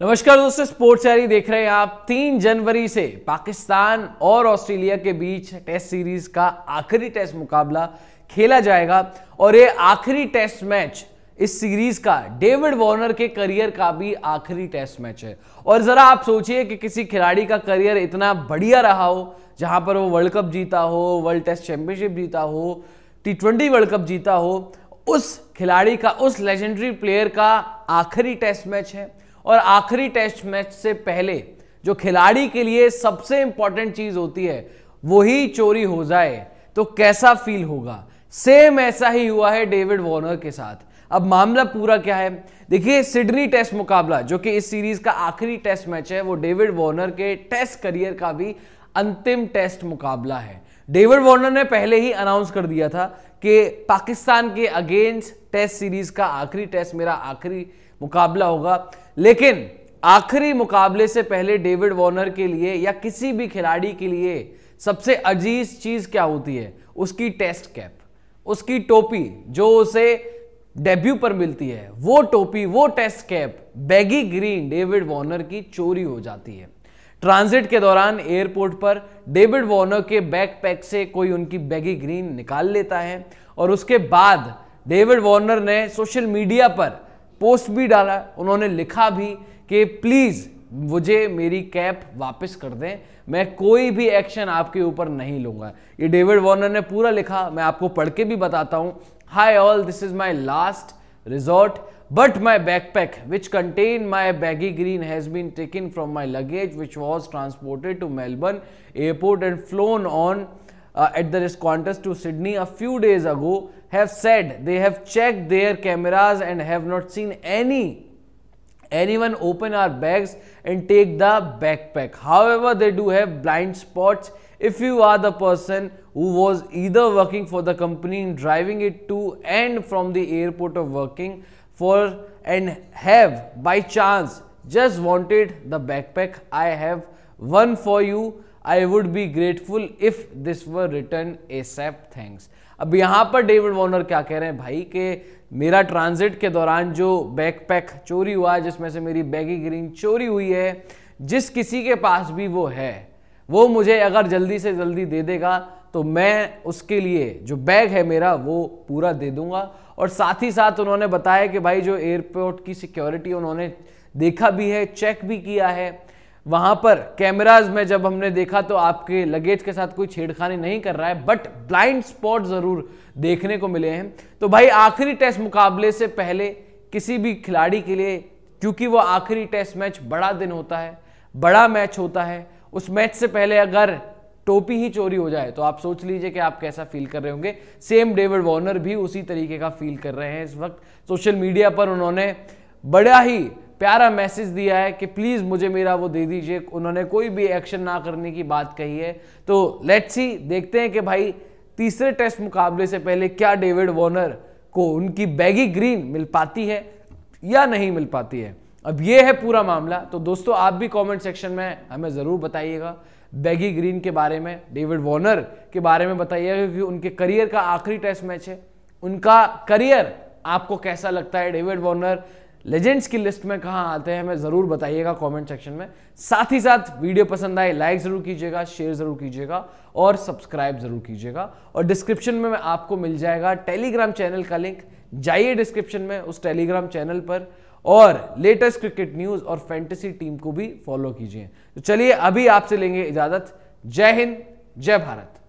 नमस्कार दोस्तों स्पोर्ट्स यारी देख रहे हैं आप तीन जनवरी से पाकिस्तान और ऑस्ट्रेलिया के बीच टेस्ट सीरीज का आखिरी टेस्ट मुकाबला खेला जाएगा और ये आखिरी टेस्ट मैच इस सीरीज का डेविड वॉर्नर के करियर का भी आखिरी टेस्ट मैच है और जरा आप सोचिए कि किसी खिलाड़ी का करियर इतना बढ़िया रहा हो जहां पर वो वर्ल्ड कप जीता हो वर्ल्ड टेस्ट चैंपियनशिप जीता हो टी ट्वेंटी वर्ल्ड कप जीता हो उस खिलाड़ी का उस लेजेंडरी प्लेयर का आखिरी टेस्ट मैच है और आखिरी टेस्ट मैच से पहले जो खिलाड़ी के लिए सबसे इंपॉर्टेंट चीज होती है वही चोरी हो जाए तो कैसा फील होगा सेम ऐसा ही हुआ है डेविड वॉर्नर के साथ अब मामला पूरा क्या है देखिए सिडनी टेस्ट मुकाबला जो कि इस सीरीज का आखिरी टेस्ट मैच है वो डेविड वार्नर के टेस्ट करियर का भी अंतिम टेस्ट मुकाबला है डेविड वॉर्नर ने पहले ही अनाउंस कर दिया था कि पाकिस्तान के अगेंस्ट टेस्ट सीरीज का आखिरी टेस्ट मेरा आखिरी मुकाबला होगा लेकिन आखिरी मुकाबले से पहले डेविड वॉर्नर के लिए या किसी भी खिलाड़ी के लिए सबसे अजीज चीज क्या होती है उसकी टेस्ट कैप उसकी टोपी जो उसे डेब्यू पर मिलती है वो टोपी वो test cap baggy green David Warner की चोरी हो जाती है ट्रांजिट के दौरान एयरपोर्ट पर डेविड वॉर्नर के बैकपैक से कोई उनकी बैगी ग्रीन निकाल लेता है और उसके बाद डेविड वॉर्नर ने सोशल मीडिया पर पोस्ट भी डाला उन्होंने लिखा भी कि प्लीज़ मुझे मेरी कैप वापस कर दें मैं कोई भी एक्शन आपके ऊपर नहीं लूंगा ये डेविड वॉर्नर ने पूरा लिखा मैं आपको पढ़ के भी बताता हूं hi all this is my last resort but my backpack which contain my baggy green has been taken from my luggage which was transported to Melbourne airport and flown on uh, at the risk Qantas to Sydney a few days ago have said they have checked their cameras and have not seen any anyone open our bags and take the backpack. However, they do have blind spots if you are the person who was either working for the company and driving it to and from the airport of working for and have by chance just wanted the backpack. I have one for you I would be grateful if this were return a thanks अब यहाँ पर David Warner क्या कह रहे हैं भाई कि मेरा ट्रांजिट के दौरान जो बैकपैक चोरी हुआ जिसमें से मेरी बैगी ग्रीन चोरी हुई है जिस किसी के पास भी वो है वो मुझे अगर जल्दी से जल्दी दे देगा तो मैं उसके लिए जो बैग है मेरा वो पूरा दे दूंगा और साथ ही साथ उन्होंने बताया कि भाई जो एयरपोर्ट की सिक्योरिटी उन्होंने देखा भी है चेक भी किया है वहां पर कैमराज में जब हमने देखा तो आपके लगेज के साथ कोई छेड़खानी नहीं कर रहा है बट ब्लाइंड स्पॉट जरूर देखने को मिले हैं तो भाई आखिरी टेस्ट मुकाबले से पहले किसी भी खिलाड़ी के लिए क्योंकि वो आखिरी टेस्ट मैच बड़ा दिन होता है बड़ा मैच होता है उस मैच से पहले अगर टोपी ही चोरी हो जाए तो आप सोच लीजिए कि आप कैसा फील कर रहे होंगे सेम डेविड वॉर्नर भी उसी तरीके का फील कर रहे हैं इस वक्त सोशल मीडिया पर उन्होंने बड़ा ही प्यारा मैसेज दिया है कि प्लीज़ मुझे मेरा वो दे दीजिए उन्होंने कोई भी एक्शन ना करने की बात कही है तो लेट्स सी देखते हैं कि भाई तीसरे टेस्ट मुकाबले से पहले क्या डेविड वॉर्नर को उनकी बैगी ग्रीन मिल पाती है या नहीं मिल पाती है अब ये है पूरा मामला तो दोस्तों आप भी कमेंट सेक्शन में हमें ज़रूर बताइएगा बैगी ग्रीन के बारे में डेविड वॉर्नर के बारे में बताइएगा क्योंकि उनके करियर का आखिरी टेस्ट मैच है उनका करियर आपको कैसा लगता है डेविड वॉर्नर लेजेंड्स की लिस्ट में कहाँ आते हैं हमें ज़रूर बताइएगा कमेंट सेक्शन में साथ ही साथ वीडियो पसंद आए लाइक ज़रूर कीजिएगा शेयर ज़रूर कीजिएगा और सब्सक्राइब ज़रूर कीजिएगा और डिस्क्रिप्शन में आपको मिल जाएगा टेलीग्राम चैनल का लिंक जाइए डिस्क्रिप्शन में उस टेलीग्राम चैनल पर और लेटेस्ट क्रिकेट न्यूज़ और फैंटेसी टीम को भी फॉलो कीजिए तो चलिए अभी आपसे लेंगे इजाज़त जय हिंद जय भारत